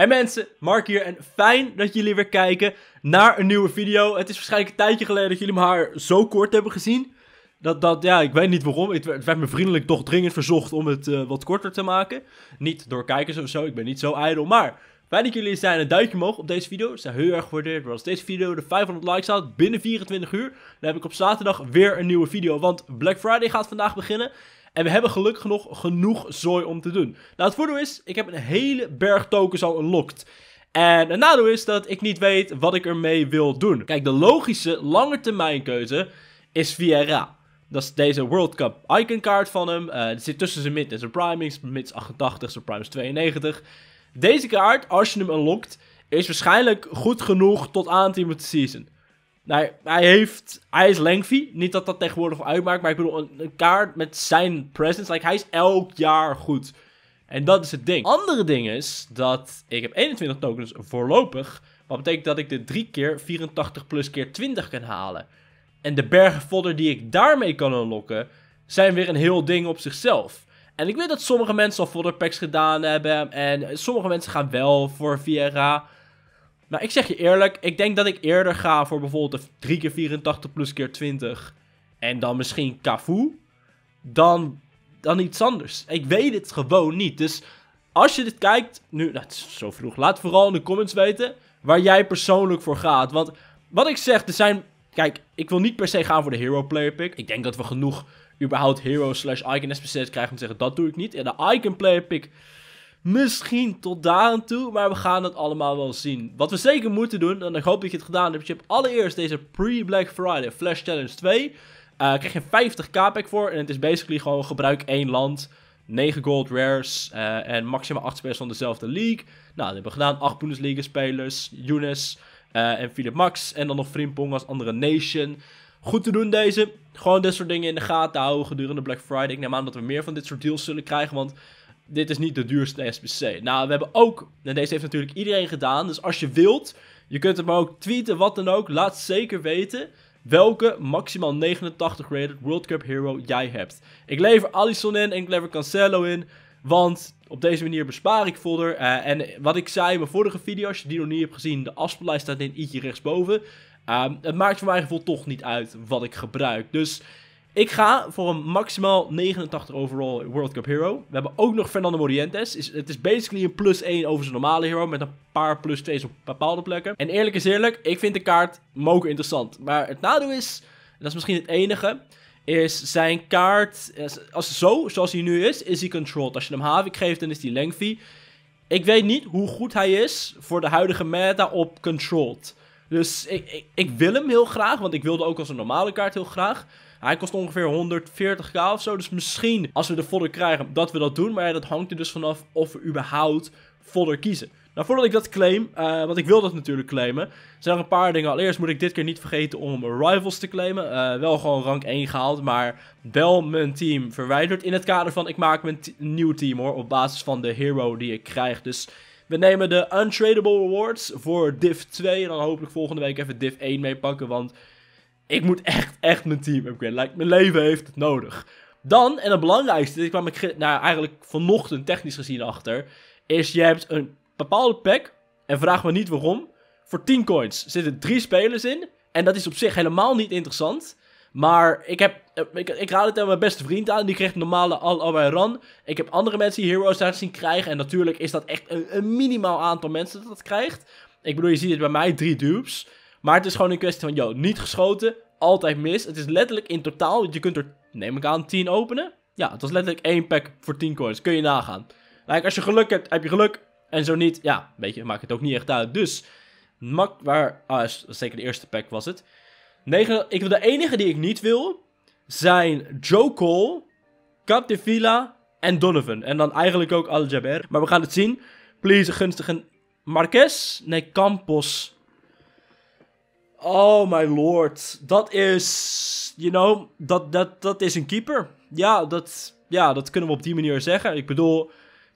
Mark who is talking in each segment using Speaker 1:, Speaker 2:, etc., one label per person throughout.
Speaker 1: Hey mensen, Mark hier en fijn dat jullie weer kijken naar een nieuwe video. Het is waarschijnlijk een tijdje geleden dat jullie mijn haar zo kort hebben gezien. Dat, dat, ja, ik weet niet waarom. Het werd me vriendelijk toch dringend verzocht om het eh, wat korter te maken. Niet door kijkers of zo, ik ben niet zo ijdel. Maar fijn dat jullie zijn. Een duimpje omhoog op deze video. Het zijn heel erg gewaardeerd. Maar als deze video de 500 likes haalt binnen 24 uur, dan heb ik op zaterdag weer een nieuwe video. Want Black Friday gaat vandaag beginnen. En we hebben gelukkig nog genoeg zooi om te doen. Nou, het voordeel is, ik heb een hele berg tokens al unlocked. En het nadeel is dat ik niet weet wat ik ermee wil doen. Kijk, de logische termijn lange keuze is Viera. Dat is deze World Cup icon kaart van hem. Uh, zit tussen zijn mid en zijn priming. mid 88, zijn prime is 92. Deze kaart, als je hem unlockt, is waarschijnlijk goed genoeg tot aan het team of the season. Nou, hij, heeft, hij is lengthy. Niet dat dat tegenwoordig uitmaakt. Maar ik bedoel, een, kaart met zijn presence. Like, hij is elk jaar goed. En dat is het ding. Andere ding is dat ik heb 21 tokens voorlopig. Wat betekent dat ik de 3 keer 84 plus keer 20 kan halen. En de bergen fodder die ik daarmee kan unlocken. Zijn weer een heel ding op zichzelf. En ik weet dat sommige mensen al fodder packs gedaan hebben. En sommige mensen gaan wel voor Viera. Nou, ik zeg je eerlijk, ik denk dat ik eerder ga voor bijvoorbeeld de 3 keer 84 plus keer 20 en dan misschien Cafu dan, dan iets anders. Ik weet het gewoon niet. Dus als je dit kijkt, nu, nou, het is zo vroeg, laat vooral in de comments weten waar jij persoonlijk voor gaat. Want wat ik zeg, er zijn, kijk, ik wil niet per se gaan voor de hero player pick. Ik denk dat we genoeg überhaupt hero slash icon SPC's krijgen om te zeggen, dat doe ik niet. En ja, de icon player pick Misschien tot daar aan toe, maar we gaan het allemaal wel zien. Wat we zeker moeten doen, en ik hoop dat je het gedaan hebt, je hebt allereerst deze pre-Black Friday Flash Challenge 2. Uh, eh, krijg je 50k pack voor en het is basically gewoon gebruik één land, 9 gold rares eh, en maximaal 8 spelers van dezelfde league. Nou, dat hebben we gedaan. 8 Bundesliga spelers, Younes eh, en Philip Max en dan nog Frimpong als andere nation. Goed te doen deze. Gewoon dit soort dingen in de gaten houden gedurende Black Friday. Ik neem aan dat we meer van dit soort deals zullen krijgen, want dit is niet de duurste SBC. Nou, we hebben ook, en deze heeft natuurlijk iedereen gedaan, dus als je wilt, je kunt hem ook tweeten, wat dan ook, laat zeker weten welke maximaal 89 rated World Cup hero jij hebt. Ik lever Allison in en ik lever Cancelo in, want op deze manier bespaar ik folder. Eh, en wat ik zei in mijn vorige video, als je die nog niet hebt gezien, de afspeellijst staat in ietsje rechtsboven. Ehm, het maakt voor mijn gevoel toch niet uit wat ik gebruik. Dus ik ga voor een maximaal 89 overall World Cup hero. We hebben ook nog Fernando Morientes. Is, het is basically een plus 1 over zijn normale hero. Met een paar plus 2's op bepaalde plekken. En eerlijk is eerlijk, ik vind de kaart moker interessant. Maar het nadeel is, en dat is misschien het enige... Is zijn kaart, als zo, zoals hij nu is, is hij controlled. Als je hem havik geeft, dan is hij lengthy. Ik weet niet hoe goed hij is voor de huidige meta op controlled. Dus ik, ik wil hem heel graag, want ik wilde ook als een normale kaart heel graag. Hij kost ongeveer 140k of zo. Dus misschien als we de fodder krijgen dat we dat doen. Maar dat hangt er dus vanaf of we überhaupt fodder kiezen. Nou, voordat ik dat claim, eh, want ik wil dat natuurlijk claimen, zijn er een paar dingen. Allereerst moet ik dit keer niet vergeten om rivals te claimen. Eh, wel gewoon rank 1 gehaald, maar wel mijn team verwijderd. In het kader van ik maak mijn nieuw team hoor, op basis van de hero die ik krijg. Dus we nemen de untradable rewards voor div 2 en dan hopelijk volgende week even div 1 meepakken, want ik moet echt, echt mijn team upgraden. Like, mijn leven heeft het nodig. Dan, en het belangrijkste, ik kwam ik nou, eigenlijk vanochtend technisch gezien achter, is je hebt een bepaalde pack, en vraag me niet waarom, voor 10 coins zitten drie spelers in. En dat is op zich helemaal niet interessant. Maar ik, heb, eh, ik, ik raad het aan mijn beste vriend aan. Die kreeg normale al allebei run. Ik heb andere mensen die heroes daar zien krijgen. En natuurlijk is dat echt een, een minimaal aantal mensen dat dat krijgt. Ik bedoel, je ziet het bij mij, drie dupes. Maar het is gewoon een kwestie van, yo, niet geschoten, altijd mis. Het is letterlijk in totaal, je kunt er, neem ik aan, 10 openen. Ja, het was letterlijk één pack voor 10 coins. Kun je nagaan. Kijk, als je geluk hebt, heb je geluk. En zo niet, ja, weet je, maakt het ook niet echt uit. Dus, mak waar, ah, zeker de eerste pack was het. Negen, ik wil de enige die ik niet wil, zijn Joe Cole, Villa en Donovan. En dan eigenlijk ook Al Jaber. Maar we gaan het zien. Please, gunstige Marques. Nee, Campos Oh my lord. Dat is, you know, dat, dat, dat is een keeper. Ja dat, ja, dat kunnen we op die manier zeggen. Ik bedoel,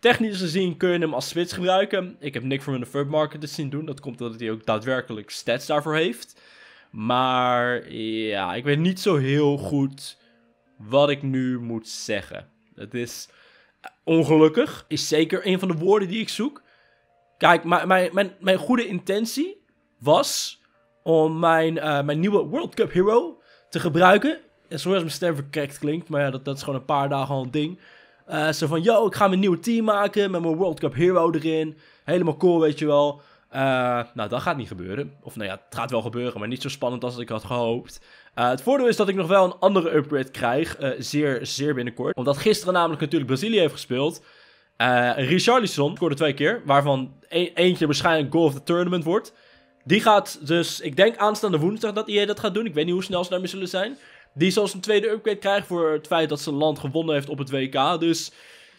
Speaker 1: technisch gezien kun je hem als switch gebruiken. Ik heb niks van de Furb market dus zien doen. Dat komt omdat hij ook daadwerkelijk stats daarvoor heeft. Maar ja, ik weet niet zo heel goed wat ik nu moet zeggen. Het is ongelukkig, is zeker een van de woorden die ik zoek. Kijk, mijn, mijn, mijn goede intentie was om mijn, eh, mijn nieuwe World Cup Hero te gebruiken. En zoals mijn stem verkrekt klinkt, maar ja, dat, dat is gewoon een paar dagen al een ding. Uh, eh, zo van, yo, ik ga mijn nieuwe team maken met mijn World Cup Hero erin. Helemaal cool, weet je wel. Eh, nou, dat gaat niet gebeuren. Of nou ja, het gaat wel gebeuren, maar niet zo spannend als ik had gehoopt. het voordeel is dat ik nog wel een andere upgrade krijg. zeer, zeer binnenkort. Omdat gisteren namelijk natuurlijk Brazilië heeft gespeeld. Richarlison scoorde twee keer, waarvan e-, eentje waarschijnlijk goal of the tournament wordt. Die gaat dus, ik denk aanstaande woensdag dat hij dat gaat doen. Ik weet niet hoe snel ze daarmee zullen zijn. Die zal zijn tweede upgrade krijgen voor het feit dat een land gewonnen heeft op het WK. Dus,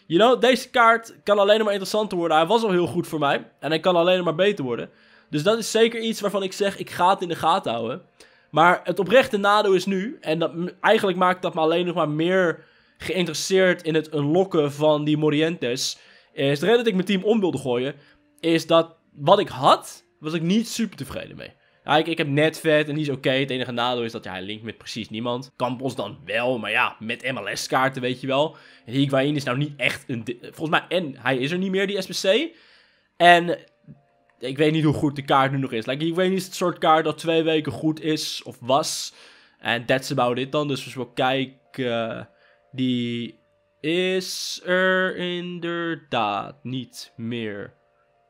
Speaker 1: you know, deze kaart kan alleen maar interessanter worden. Hij was al heel goed voor mij en hij kan alleen maar beter worden. Dus dat is zeker iets waarvan ik zeg, ik ga het in de gaten houden. Maar het oprechte nadeel is nu, en dat, eigenlijk maakt dat me alleen nog maar meer geïnteresseerd in het unlocken van die Morientes. Is de reden dat ik mijn team om wilde gooien, is dat wat ik had, was ik niet super tevreden mee. Ja, ik, heb net vet en die is oké. Het enige nadeel is dat hij linkt met precies niemand. Campos dan wel, maar ja, met MLS-kaarten, weet je wel. Higuain is nou niet echt een... Volgens mij, en hij is er niet meer, die SBC. En ik weet niet hoe goed de kaart nu nog is. Like, Higuain is het soort kaart dat twee weken goed is, of was. En that's about it dan. Dus als we kijken, die is er inderdaad niet meer.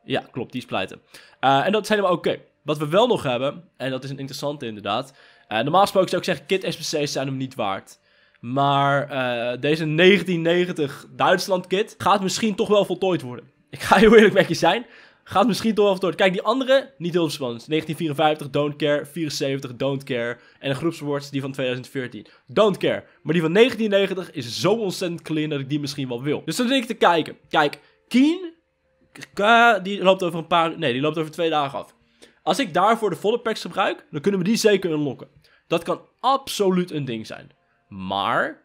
Speaker 1: Ja, klopt, die splijten. Eh, en dat zijn helemaal oké. Wat we wel nog hebben, en dat is een interessante inderdaad. Eh, normaal gesproken zou ik zeggen, kit SPC's zijn hem niet waard. Maar eh, deze 1990 Duitsland kit gaat misschien toch wel voltooid worden. Ik ga heel eerlijk met je zijn. Gaat misschien toch wel voltooid. Kijk, die andere, niet heel spannend. 1954, don't care. 74, don't care. En de groepswoord die van 2014. Don't care. Maar die van 1990 is zo ontzettend clean dat ik die misschien wel wil. Dus dan denk ik te kijken. Kijk, Keen die loopt over een paar... Nee, die loopt over twee dagen af. Als ik daarvoor de volle packs gebruik, dan kunnen we die zeker unlocken. Dat kan absoluut een ding zijn. Maar,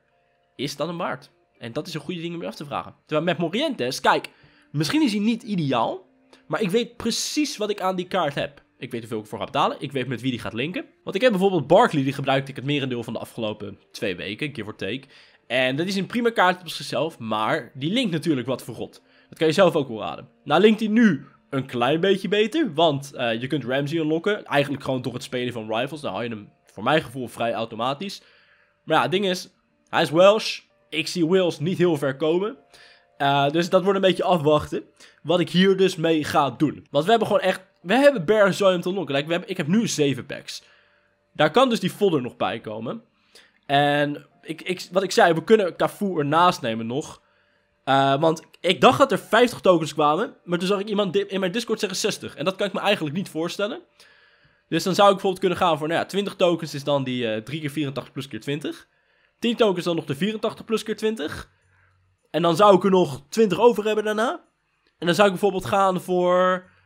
Speaker 1: is dat een waard? En dat is een goede ding om je af te vragen. Terwijl met Morientes, kijk, misschien is hij niet ideaal, maar ik weet precies wat ik aan die kaart heb. Ik weet hoeveel ik voor ga betalen. Ik weet met wie die gaat linken. Want ik heb bijvoorbeeld Barkley, die gebruikte ik het merendeel van de afgelopen twee weken, give or take. En dat is een prima kaart op zichzelf, maar die linkt natuurlijk wat voor God kan je zelf ook wel raden. Nou, hij nu een klein beetje beter. Want eh, je kunt Ramsey unlocken. Eigenlijk gewoon door het spelen van Rivals. Dan hou je hem voor mijn gevoel vrij automatisch. Maar ja, het ding is, hij is Welsh. Ik zie Wales niet heel ver komen. Eh, dus dat wordt een beetje afwachten. Wat ik hier dus mee ga doen. Want we hebben gewoon echt... We hebben Bear Zion te unlocken. we hebben, ik heb nu 7 packs. Daar kan dus die fodder nog bij komen. En ik, ik, wat ik zei, we kunnen Cafu ernaast nemen nog. Eh, want ik dacht dat er 50 tokens kwamen, maar toen zag ik iemand in mijn Discord zeggen 60. En dat kan ik me eigenlijk niet voorstellen. Dus dan zou ik bijvoorbeeld kunnen gaan voor, nou ja, 20 tokens is dan die uh, eh, 3 keer 84 plus keer 20. 10 tokens dan nog de 84 plus keer 20. En dan zou ik er nog 20 over hebben daarna. En dan zou ik bijvoorbeeld gaan voor...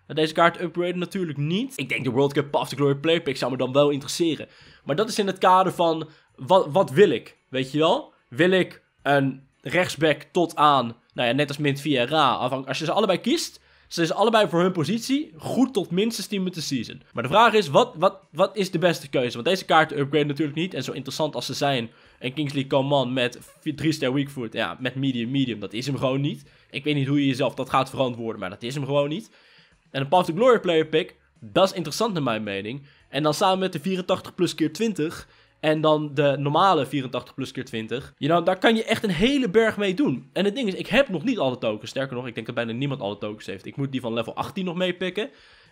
Speaker 1: Nou, deze kaart upgraden natuurlijk niet. Ik denk de World Cup of the Glory Playpick. zou me dan wel interesseren. Maar dat is in het kader van, wat, wat wil ik? Weet je wel? Wil ik een rechtsback tot aan, nou ja, net als Mint Vieira. Als je ze allebei kiest, zijn ze allebei voor hun positie goed tot minstens 10 minuten season. Maar de vraag is, wat, wat, wat is de beste keuze? Want deze kaarten upgraden natuurlijk niet. En zo interessant als ze zijn. En Kingsley Coman met 3-ster Weakfoot. Ja, met medium, medium. Dat is hem gewoon niet. Ik weet niet hoe je jezelf dat gaat verantwoorden. Maar dat is hem gewoon niet. En een Path to Glory player pick. Dat is interessant naar mijn mening. En dan samen met de 84 plus keer 20 en dan de normale 84 plus keer 20. You know, daar kan je echt een hele berg mee doen. En het ding is, ik heb nog niet alle tokens. Sterker nog, ik denk dat bijna niemand alle tokens heeft. Ik moet die van level 18 nog meepikken.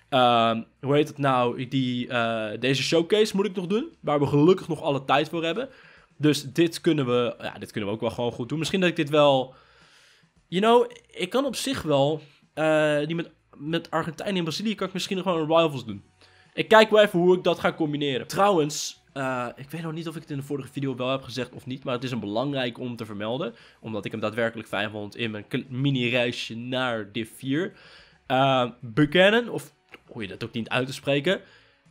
Speaker 1: Ehm, hoe heet het nou? Die, eh, deze showcase moet ik nog doen. Waar we gelukkig nog alle tijd voor hebben. Dus dit kunnen we, ja, dit kunnen we ook wel gewoon goed doen. Misschien dat ik dit wel. You know, ik kan op zich wel. Eh, die met, met Argentinië en Brazilië kan ik misschien nog gewoon rivals doen. Ik kijk wel even hoe ik dat ga combineren. Trouwens, eh, ik weet nog niet of ik het in de vorige video wel heb gezegd of niet. Maar het is een belangrijk om te vermelden. Omdat ik hem daadwerkelijk fijn vond in mijn mini-reisje naar Div 4. Eh, bekennen of hoe je dat ook niet uit te spreken.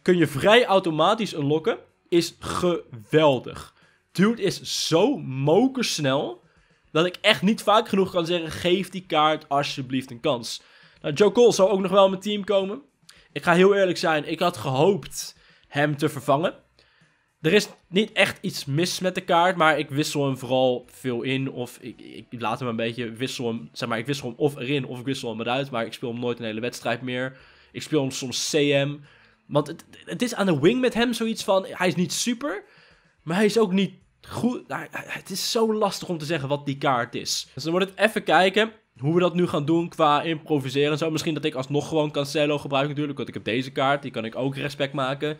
Speaker 1: Kun je vrij automatisch unlocken. Is geweldig. Dude is zo mokersnel. Dat ik echt niet vaak genoeg kan zeggen. Geef die kaart alsjeblieft een kans. Nou, Joe Cole zou ook nog wel in mijn team komen. Ik ga heel eerlijk zijn. Ik had gehoopt hem te vervangen er is niet echt iets mis met de kaart, maar ik wissel hem vooral veel in. Of ik, ik laat hem een beetje wisselen. Zeg maar, ik wissel hem of erin of ik wissel hem eruit. Maar ik speel hem nooit een hele wedstrijd meer. Ik speel hem soms CM. Want het, het is aan de wing met hem zoiets van. Hij is niet super, maar hij is ook niet goed. Nou, het is zo lastig om te zeggen wat die kaart is. Dus dan wordt het even kijken hoe we dat nu gaan doen qua improviseren en zo. Misschien dat ik alsnog gewoon Cancelo gebruik natuurlijk. Want ik heb deze kaart, die kan ik ook respect maken.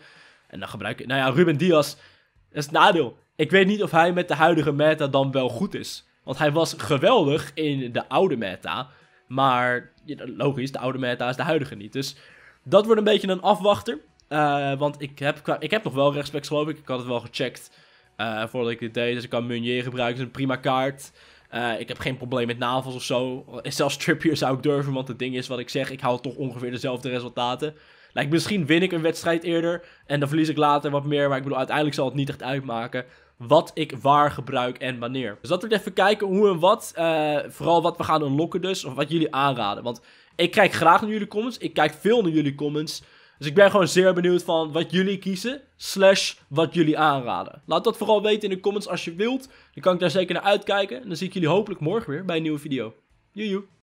Speaker 1: En dan gebruik ik... Nou ja, Ruben Diaz dat is het nadeel. Ik weet niet of hij met de huidige meta dan wel goed is. Want hij was geweldig in de oude meta. Maar logisch, de oude meta is de huidige niet. Dus dat wordt een beetje een afwachter. Eh, want ik heb, ik heb nog wel respect, geloof ik. Ik had het wel gecheckt eh, voordat ik dit deed. Dus ik kan Meunier gebruiken. Dat is een prima kaart. Eh, ik heb geen probleem met navels of zo. Zelfs Trippier zou ik durven, want het ding is wat ik zeg. Ik hou toch ongeveer dezelfde resultaten. Like, misschien win ik een wedstrijd eerder en dan verlies ik later wat meer. Maar ik bedoel, uiteindelijk zal het niet echt uitmaken wat ik waar gebruik en wanneer. Dus dat we even kijken hoe en wat. Eh, vooral wat we gaan unlocken dus, of wat jullie aanraden. Want ik kijk graag naar jullie comments. Ik kijk veel naar jullie comments. Dus ik ben gewoon zeer benieuwd van wat jullie kiezen, slash wat jullie aanraden. Laat dat vooral weten in de comments als je wilt. Dan kan ik daar zeker naar uitkijken. En dan zie ik jullie hopelijk morgen weer bij een nieuwe video. Joejoe.